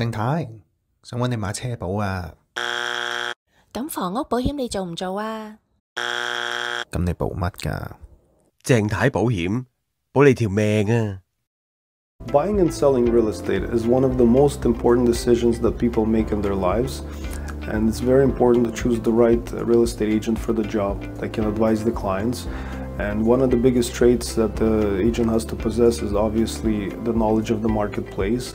Buying and selling real estate is one of the most important decisions that people make in their lives, and it's very important to choose the right uh, real estate agent for the job that can advise the clients. And one of the biggest traits that the agent has to possess is obviously the knowledge of the marketplace.